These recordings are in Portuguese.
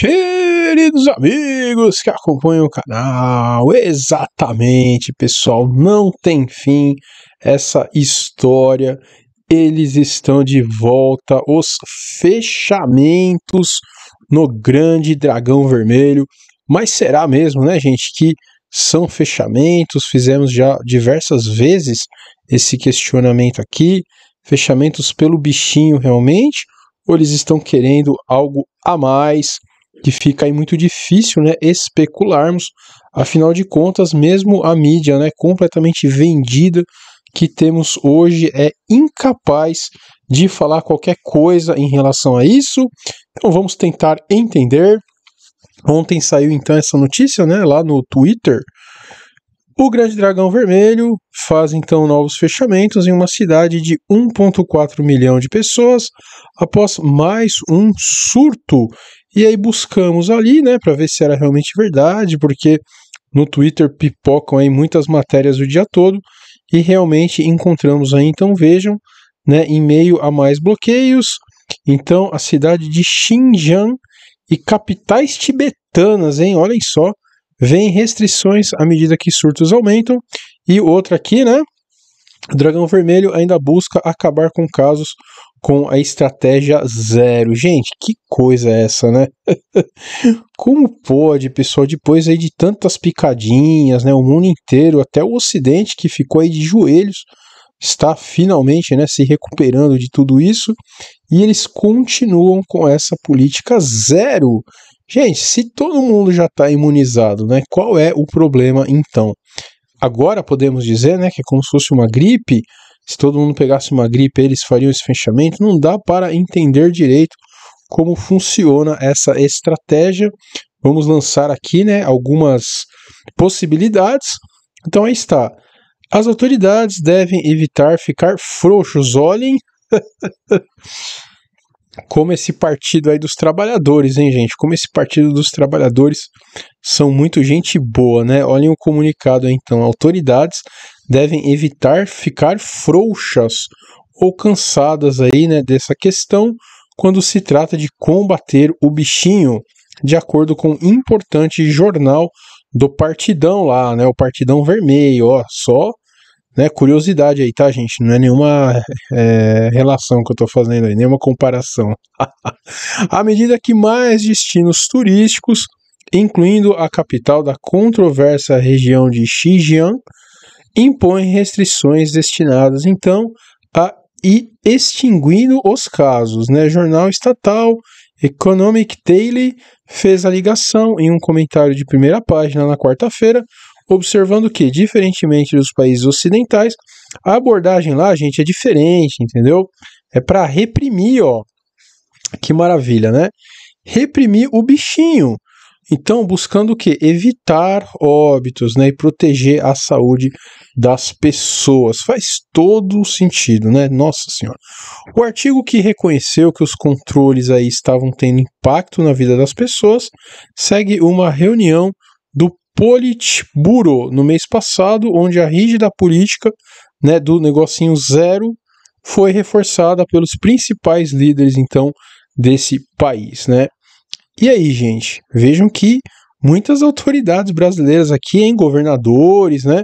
queridos amigos que acompanham o canal. Exatamente, pessoal, não tem fim essa história. Eles estão de volta, os fechamentos no Grande Dragão Vermelho. Mas será mesmo, né, gente, que são fechamentos? Fizemos já diversas vezes esse questionamento aqui. Fechamentos pelo bichinho realmente? Ou eles estão querendo algo a mais? que fica aí muito difícil né, especularmos, afinal de contas, mesmo a mídia né, completamente vendida que temos hoje é incapaz de falar qualquer coisa em relação a isso. Então vamos tentar entender. Ontem saiu então essa notícia, né, lá no Twitter. O Grande Dragão Vermelho faz então novos fechamentos em uma cidade de 1,4 milhão de pessoas após mais um surto e aí buscamos ali, né, para ver se era realmente verdade, porque no Twitter pipocam aí muitas matérias o dia todo e realmente encontramos aí, então vejam, né, em meio a mais bloqueios, então a cidade de Xinjiang e capitais tibetanas, hein, olhem só, vem restrições à medida que surtos aumentam e outra aqui, né, o Dragão Vermelho ainda busca acabar com casos com a estratégia zero. Gente, que coisa é essa, né? Como pode, pessoal, depois aí de tantas picadinhas, né, o mundo inteiro, até o ocidente que ficou aí de joelhos, está finalmente, né, se recuperando de tudo isso, e eles continuam com essa política zero. Gente, se todo mundo já está imunizado, né, qual é o problema então? Agora podemos dizer, né, que é como se fosse uma gripe, se todo mundo pegasse uma gripe, eles fariam esse fechamento. Não dá para entender direito como funciona essa estratégia. Vamos lançar aqui né, algumas possibilidades. Então aí está. As autoridades devem evitar ficar frouxos. Olhem como esse partido aí dos trabalhadores, hein, gente? Como esse partido dos trabalhadores são muito gente boa, né? Olhem o comunicado aí, então. Autoridades devem evitar ficar frouxas ou cansadas aí, né, dessa questão quando se trata de combater o bichinho, de acordo com um importante jornal do Partidão lá, né? O Partidão Vermelho, ó, só né, curiosidade aí, tá, gente? Não é nenhuma é, relação que eu tô fazendo aí, nenhuma comparação. à medida que mais destinos turísticos, incluindo a capital da controversa região de Xinjiang, impõem restrições destinadas, então, a ir extinguindo os casos, né? Jornal estatal Economic Daily fez a ligação em um comentário de primeira página na quarta-feira, observando que, diferentemente dos países ocidentais, a abordagem lá, gente, é diferente, entendeu? É para reprimir, ó. Que maravilha, né? Reprimir o bichinho. Então, buscando o que? Evitar óbitos né, e proteger a saúde das pessoas. Faz todo sentido, né? Nossa Senhora. O artigo que reconheceu que os controles aí estavam tendo impacto na vida das pessoas segue uma reunião do Politburo no mês passado, onde a rígida política né, do negocinho zero foi reforçada pelos principais líderes então desse país, né? E aí, gente, vejam que muitas autoridades brasileiras aqui, em governadores, né?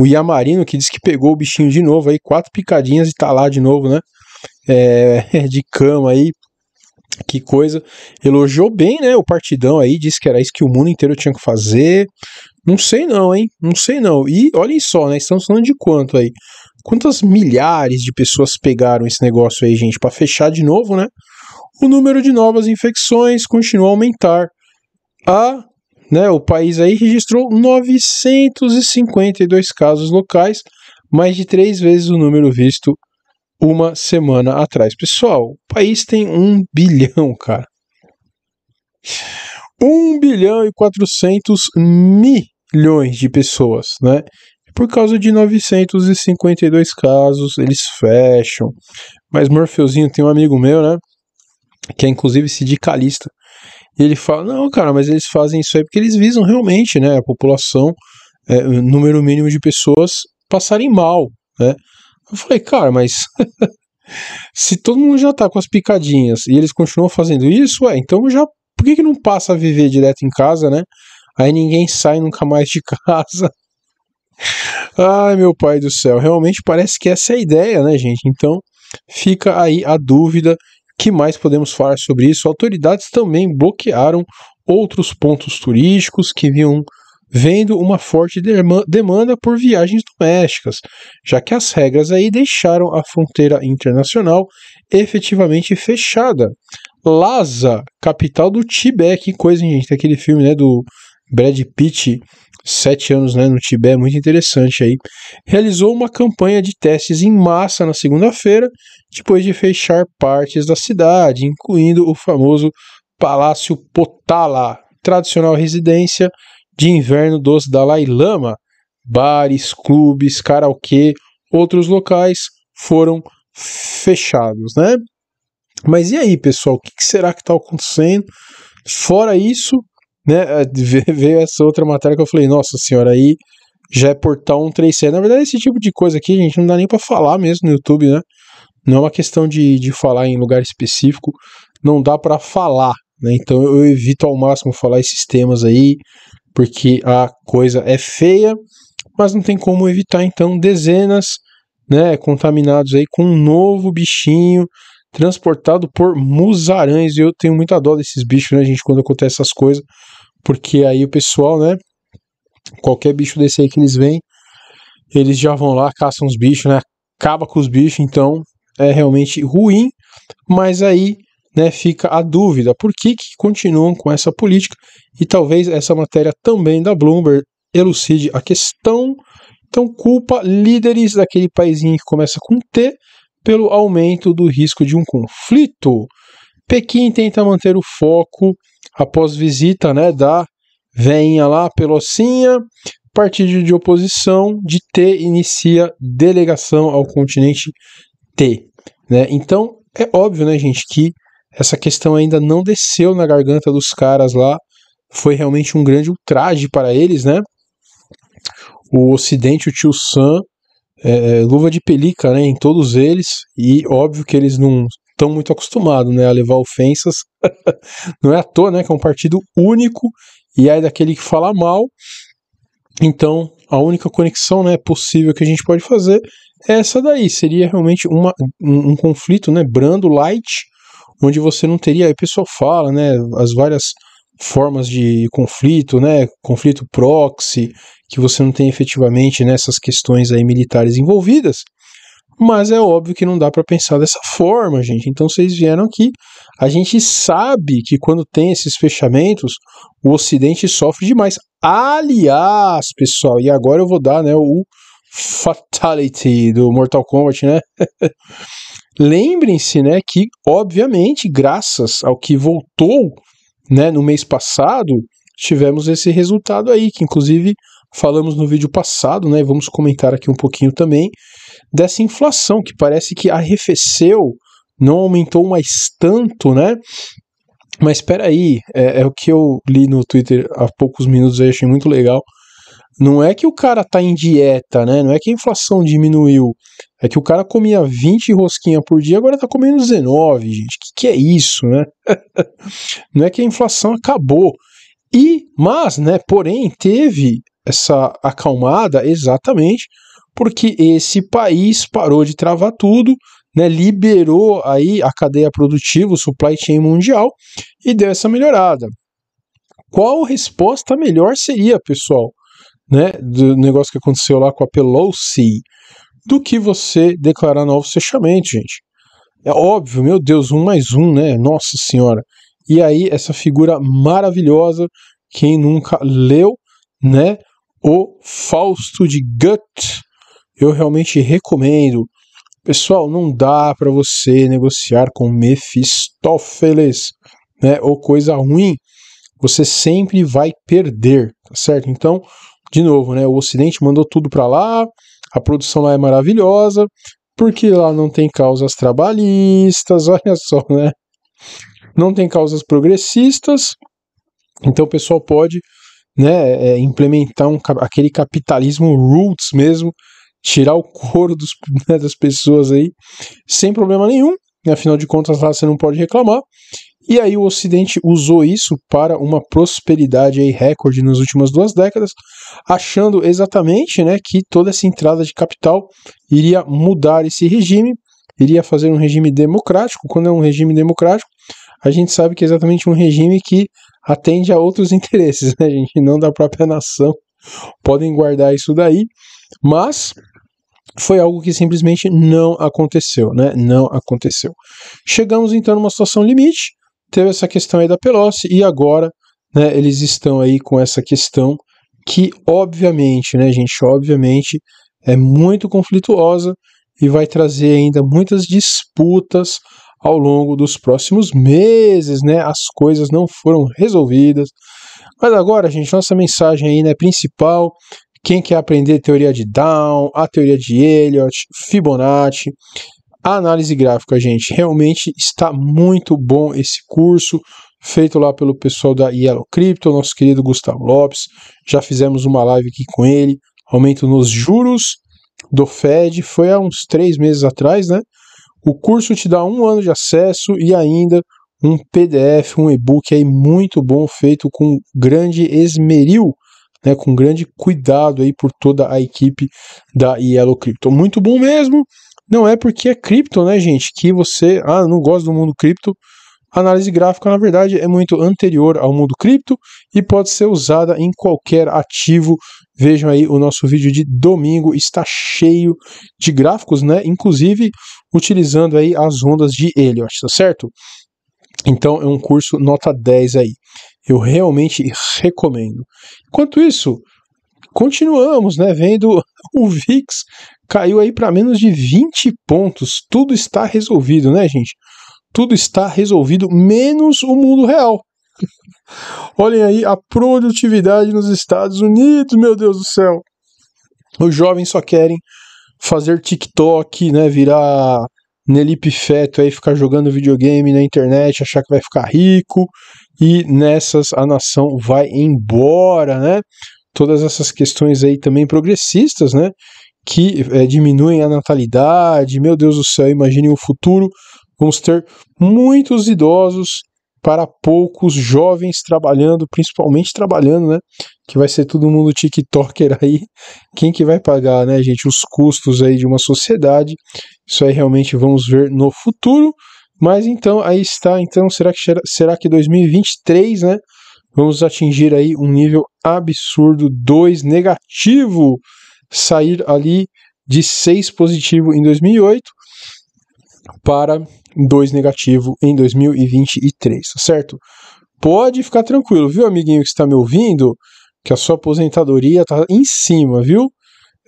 O Iamarino que diz que pegou o bichinho de novo aí, quatro picadinhas e tá lá de novo, né? É, de cama aí, que coisa. Elogiou bem, né? O partidão aí, disse que era isso que o mundo inteiro tinha que fazer. Não sei não, hein? Não sei não. E olhem só, né? Estamos falando de quanto aí? Quantas milhares de pessoas pegaram esse negócio aí, gente? Para fechar de novo, né? O número de novas infecções continua a aumentar. A né, o país aí registrou 952 casos locais, mais de três vezes o número visto uma semana atrás. Pessoal, o país tem um bilhão, cara. 1 bilhão e 400 milhões de pessoas, né? Por causa de 952 casos, eles fecham. Mas Morfeuzinho tem um amigo meu, né? Que é inclusive sindicalista. E ele fala: não, cara, mas eles fazem isso aí porque eles visam realmente, né? A população, é, número mínimo de pessoas passarem mal, né? Eu falei, cara, mas se todo mundo já tá com as picadinhas e eles continuam fazendo isso, ué, então já. Por que, que não passa a viver direto em casa, né? Aí ninguém sai nunca mais de casa. Ai, meu pai do céu, realmente parece que essa é a ideia, né, gente? Então fica aí a dúvida. que mais podemos falar sobre isso? Autoridades também bloquearam outros pontos turísticos que vinham vendo uma forte demanda por viagens domésticas, já que as regras aí deixaram a fronteira internacional efetivamente fechada. Lhasa, capital do Tibete, que coisa, gente, tem aquele filme, né, do Brad Pitt, sete anos né, no Tibete, muito interessante aí, realizou uma campanha de testes em massa na segunda-feira, depois de fechar partes da cidade, incluindo o famoso Palácio Potala, tradicional residência de inverno dos Dalai Lama. Bares, clubes, karaokê, outros locais foram fechados, né? Mas e aí, pessoal, o que será que está acontecendo? Fora isso, né, eh, veio essa outra matéria que eu falei, nossa senhora, aí já é portal 137. Na verdade, esse tipo de coisa aqui, gente, não dá nem para falar mesmo no YouTube, né? Não é uma questão de, de falar em lugar específico, não dá para falar, né? Então eu evito ao máximo falar esses temas aí, porque a coisa é feia, mas não tem como evitar então dezenas, né, contaminados aí com um novo bichinho transportado por musarães. E eu tenho muita dó desses bichos, né, gente, quando acontece essas coisas, porque aí o pessoal, né, qualquer bicho desse aí que eles vêm, eles já vão lá, caçam os bichos, né, acaba com os bichos, então é realmente ruim, mas aí né, fica a dúvida por que, que continuam com essa política e talvez essa matéria também da Bloomberg elucide a questão. Então, culpa líderes daquele país que começa com T pelo aumento do risco de um conflito. Pequim tenta manter o foco após visita né, da veinha lá, Pelocinha. Partido de oposição de T inicia delegação ao continente T. Né? Então, é óbvio, né, gente, que essa questão ainda não desceu na garganta dos caras lá. Foi realmente um grande ultraje para eles, né? O Ocidente, o Tio Sam, é, é luva de pelica, né? Em todos eles. E óbvio que eles não estão muito acostumados, né? A levar ofensas. não é à toa, né? Que é um partido único. E aí, é daquele que fala mal. Então, a única conexão né, possível que a gente pode fazer é essa daí. Seria realmente uma, um, um conflito, né? Brando, light onde você não teria. O pessoal fala, né? As várias formas de conflito, né? Conflito proxy, que você não tem efetivamente nessas né, questões aí militares envolvidas. Mas é óbvio que não dá para pensar dessa forma, gente. Então vocês vieram aqui. A gente sabe que quando tem esses fechamentos, o Ocidente sofre demais. Aliás, pessoal, e agora eu vou dar né, o fatality do Mortal Kombat, né? Lembrem-se, né, que obviamente, graças ao que voltou, né, no mês passado, tivemos esse resultado aí, que inclusive falamos no vídeo passado, né, vamos comentar aqui um pouquinho também dessa inflação que parece que arrefeceu, não aumentou mais tanto, né? Mas espera aí, é, é, o que eu li no Twitter há poucos minutos aí, achei muito legal. Não é que o cara tá em dieta, né? Não é que a inflação diminuiu. É que o cara comia 20 rosquinha por dia, agora tá comendo 19, gente. O que, que é isso, né? Não é que a inflação acabou. E, mas, né, porém, teve essa acalmada exatamente porque esse país parou de travar tudo, né, liberou aí a cadeia produtiva, o supply chain mundial e deu essa melhorada. Qual resposta melhor seria, pessoal, né, do negócio que aconteceu lá com a Pelosi? do que você declarar novos fechamentos, gente. É óbvio, meu Deus, um mais um, né? Nossa Senhora. E aí, essa figura maravilhosa, quem nunca leu, né? O Fausto de Goethe. Eu realmente recomendo. Pessoal, não dá para você negociar com Mefistófeles, né? Ou coisa ruim. Você sempre vai perder, tá certo? Então, de novo, né? O Ocidente mandou tudo para lá, a produção lá é maravilhosa, porque lá não tem causas trabalhistas, olha só, né? Não tem causas progressistas, então o pessoal pode né, é, implementar um, aquele capitalismo roots mesmo, tirar o couro dos, né, das pessoas aí, sem problema nenhum. Né? Afinal de contas, lá você não pode reclamar. E aí o Ocidente usou isso para uma prosperidade aí recorde nas últimas duas décadas, achando exatamente né, que toda essa entrada de capital iria mudar esse regime, iria fazer um regime democrático. Quando é um regime democrático, a gente sabe que é exatamente um regime que atende a outros interesses, né, gente? Não da própria nação. Podem guardar isso daí, mas foi algo que simplesmente não aconteceu, né? Não aconteceu. Chegamos então numa situação limite teve essa questão aí da Pelosi e agora né, eles estão aí com essa questão que, obviamente, né, gente, obviamente é muito conflituosa e vai trazer ainda muitas disputas ao longo dos próximos meses, né? As coisas não foram resolvidas. Mas agora, gente, nossa mensagem aí, né, principal, quem quer aprender teoria de Down, a teoria de Elliot, Fibonacci, análise gráfica, gente. Realmente está muito bom esse curso feito lá pelo pessoal da Yellow Crypto, nosso querido Gustavo Lopes. Já fizemos uma live aqui com ele. Aumento nos juros do Fed. Foi há uns três meses atrás, né? O curso te dá um ano de acesso e ainda um PDF, um e-book aí muito bom, feito com grande esmeril, né, com grande cuidado aí por toda a equipe da Yellow Crypto. Muito bom mesmo. Não é porque é cripto, né, gente, que você, ah, não gosta do mundo cripto. análise gráfica, na verdade, é muito anterior ao mundo cripto e pode ser usada em qualquer ativo. Vejam aí o nosso vídeo de domingo, está cheio de gráficos, né? Inclusive utilizando aí as ondas de Elliot, tá certo? Então é um curso nota 10 aí. Eu realmente recomendo. Enquanto isso, continuamos, né, vendo o VIX caiu aí para menos de 20 pontos. Tudo está resolvido, né, gente? Tudo está resolvido, menos o mundo real. Olhem aí a produtividade nos Estados Unidos, meu Deus do céu. Os jovens só querem fazer TikTok, né, virar Nelipe Feto aí, ficar jogando videogame na internet, achar que vai ficar rico e nessas a nação vai embora, né? Todas essas questões aí também progressistas, né? que é, diminuem a natalidade. Meu Deus do céu, imagine o futuro. Vamos ter muitos idosos para poucos jovens trabalhando, principalmente trabalhando, né? Que vai ser todo mundo TikToker aí. Quem que vai pagar, né, gente, os custos aí de uma sociedade? Isso aí realmente vamos ver no futuro. Mas então aí está, então será que será que 2023, né? Vamos atingir aí um nível absurdo 2 negativo sair ali de 6 positivo em 2008 para 2 negativo em 2023, tá certo? Pode ficar tranquilo, viu, amiguinho que está me ouvindo, que a sua aposentadoria está em cima, viu?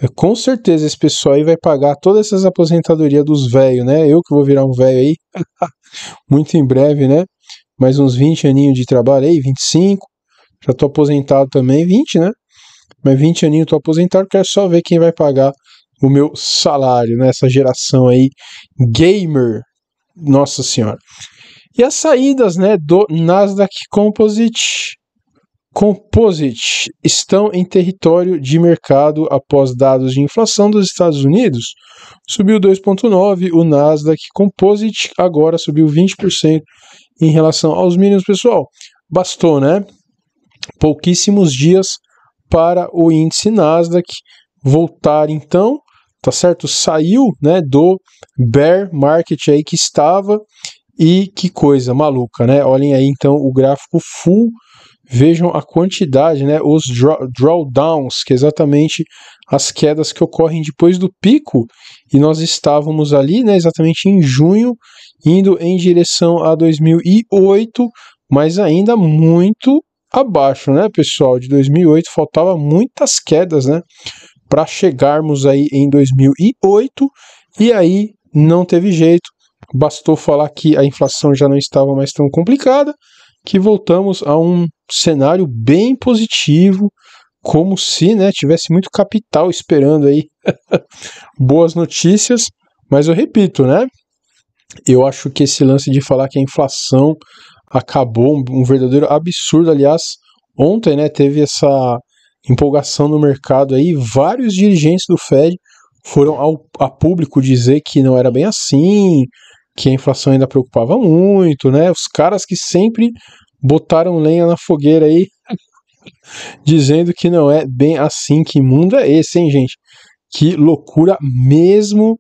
É, com certeza esse pessoal aí vai pagar todas essas aposentadorias dos velhos, né? Eu que vou virar um velho aí, muito em breve, né? Mais uns 20 aninhos de trabalho aí, 25. Já tô aposentado também, 20, né? mas 20 aninhos tô aposentado, quero só ver quem vai pagar o meu salário, né? geração aí gamer, nossa senhora. E as saídas, né, do Nasdaq Composite, Composite estão em território de mercado após dados de inflação dos Estados Unidos. Subiu 2,9%, o Nasdaq Composite agora subiu 20% em relação aos mínimos, pessoal. Bastou, né? Pouquíssimos dias para o índice Nasdaq voltar então, tá certo? Saiu, né, do bear market aí que estava e que coisa maluca, né? Olhem aí então o gráfico full, vejam a quantidade, né? Os drawdowns, que é exatamente as quedas que ocorrem depois do pico, e nós estávamos ali, né? Exatamente em junho, indo em direção a 2008, mas ainda muito abaixo, né, pessoal, de 2008, faltava muitas quedas, né, para chegarmos aí em 2008, e aí não teve jeito, bastou falar que a inflação já não estava mais tão complicada, que voltamos a um cenário bem positivo, como se, né, tivesse muito capital esperando aí boas notícias, mas eu repito, né, eu acho que esse lance de falar que a inflação acabou, um, verdadeiro absurdo. Aliás, ontem né, teve essa empolgação no mercado aí, vários dirigentes do Fed foram ao, a público dizer que não era bem assim, que a inflação ainda preocupava muito, né? Os caras que sempre botaram lenha na fogueira aí, dizendo que não é bem assim, que mundo é esse, hein, gente? Que loucura mesmo.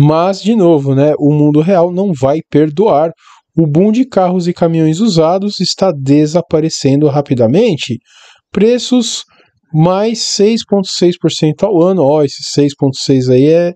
Mas, de novo, né? O mundo real não vai perdoar o boom de carros e caminhões usados está desaparecendo rapidamente. Preços mais 6,6% ao ano. Ó, esse 6,6% aí é,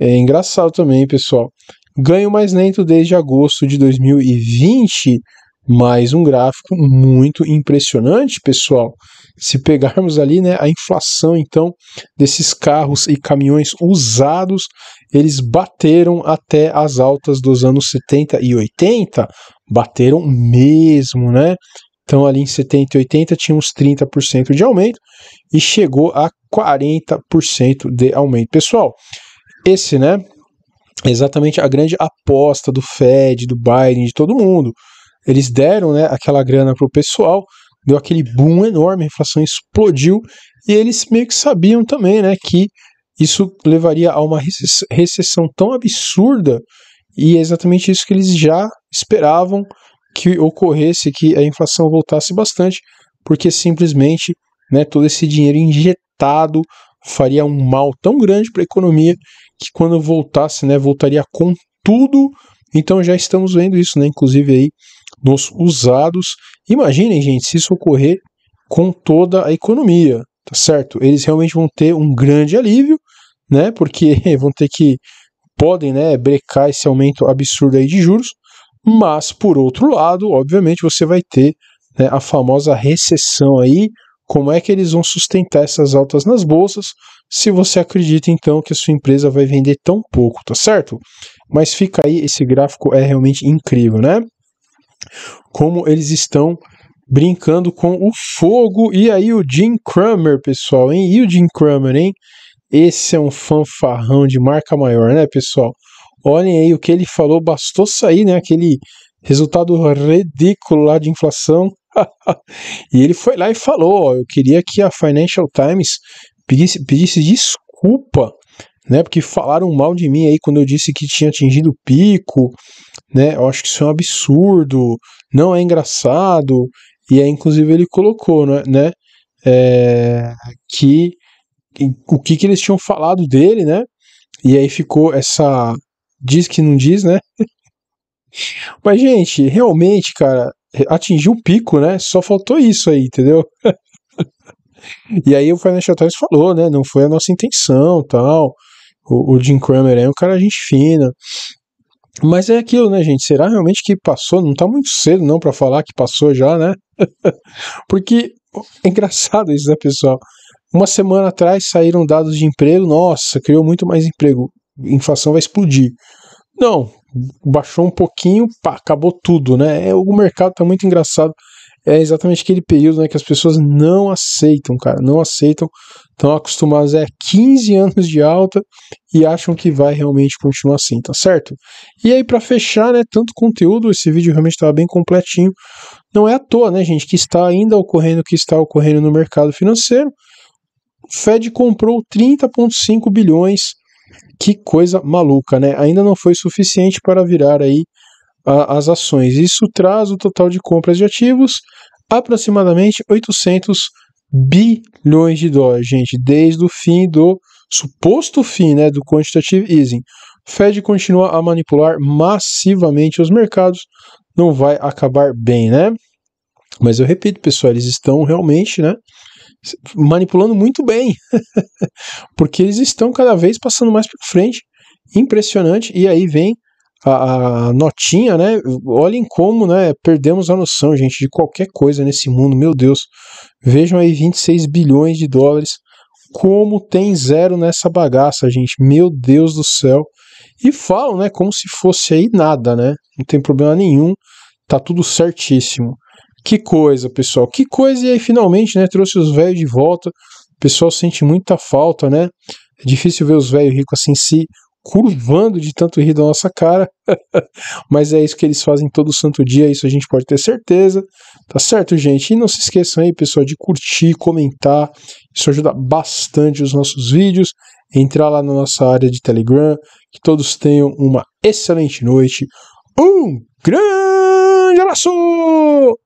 é engraçado também, pessoal. Ganho mais lento desde agosto de 2020. Mais um gráfico muito impressionante, pessoal. Se pegarmos ali né, a inflação então desses carros e caminhões usados, eles bateram até as altas dos anos 70 e 80, bateram mesmo, né? Então, ali em 70 e 80 tinha uns 30% de aumento e chegou a 40% de aumento. Pessoal, esse, né, é exatamente a grande aposta do Fed, do Biden, de todo mundo. Eles deram, né, aquela grana pro pessoal deu aquele boom enorme, a inflação explodiu, e eles meio que sabiam também, né, que isso levaria a uma recessão tão absurda, e é exatamente isso que eles já esperavam que ocorresse, que a inflação voltasse bastante, porque simplesmente, né, todo esse dinheiro injetado faria um mal tão grande para a economia que quando voltasse, né, voltaria com tudo. Então já estamos vendo isso, né? Inclusive aí nos usados. Imaginem, gente, se isso ocorrer com toda a economia, tá certo? Eles realmente vão ter um grande alívio, né? Porque vão ter que podem, né, brecar esse aumento absurdo aí de juros, mas por outro lado, obviamente, você vai ter né, a famosa recessão aí. Como é que eles vão sustentar essas altas nas bolsas? Se você acredita então que a sua empresa vai vender tão pouco, tá certo? Mas fica aí, esse gráfico é realmente incrível, né? como eles estão brincando com o fogo. E aí o Jim Cramer, pessoal, hein? E o Jim Cramer, hein? Esse é um fanfarrão de marca maior, né, pessoal? Olhem aí o que ele falou, bastou sair, né? Aquele resultado ridículo lá de inflação. e ele foi lá e falou: ó, eu queria que a Financial Times pedisse, pedisse desculpa, né? Porque falaram mal de mim aí quando eu disse que tinha atingido o pico né? Eu acho que isso é um absurdo, não é engraçado. E aí, inclusive, ele colocou, né? né é, que o que, que eles tinham falado dele, né? E aí ficou essa. Diz que não diz, né? Mas, gente, realmente, cara, atingiu o pico, né? Só faltou isso aí, entendeu? e aí o Financial Times falou, né? Não foi a nossa intenção tal. O, o Jim Cramer é um cara gente fina. Mas é aquilo, né, gente? Será realmente que passou? Não tá muito cedo não para falar que passou já, né? Porque é engraçado isso, né, pessoal? Uma semana atrás saíram dados de emprego, nossa, criou muito mais emprego, inflação vai explodir. Não, baixou um pouquinho, pá, acabou tudo, né? É, o mercado tá muito engraçado. É exatamente aquele período né, que as pessoas não aceitam, cara, não aceitam estão acostumados a 15 anos de alta e acham que vai realmente continuar assim, tá certo? E aí, para fechar, né, tanto conteúdo, esse vídeo realmente estava bem completinho. Não é à toa, né, gente, que está ainda ocorrendo o que está ocorrendo no mercado financeiro. O Fed comprou 30,5 bilhões. Que coisa maluca, né? Ainda não foi suficiente para virar aí a, as ações. Isso traz o total de compras de ativos aproximadamente 800 bilhões bilhões de dólares, gente, desde o fim do suposto fim né, do quantitative easing. Fed continua a manipular massivamente os mercados, não vai acabar bem, né? Mas eu repito, pessoal, eles estão realmente, né, manipulando muito bem, porque eles estão cada vez passando mais para frente, impressionante. E aí vem a, a, notinha, né? Olhem como, né? Perdemos a noção, gente, de qualquer coisa nesse mundo, meu Deus. Vejam aí 26 bilhões de dólares. Como tem zero nessa bagaça, gente. Meu Deus do céu. E falam, né? Como se fosse aí nada, né? Não tem problema nenhum. Tá tudo certíssimo. Que coisa, pessoal. Que coisa. E aí, finalmente, né? Trouxe os velhos de volta. O pessoal sente muita falta, né? É difícil ver os velhos ricos assim se curvando de tanto rir da nossa cara. Mas é isso que eles fazem todo santo dia, isso a gente pode ter certeza. Tá certo, gente? E não se esqueçam aí, pessoal, de curtir, comentar. Isso ajuda bastante os nossos vídeos. Entrar lá na nossa área de Telegram. Que todos tenham uma excelente noite. Um grande abraço!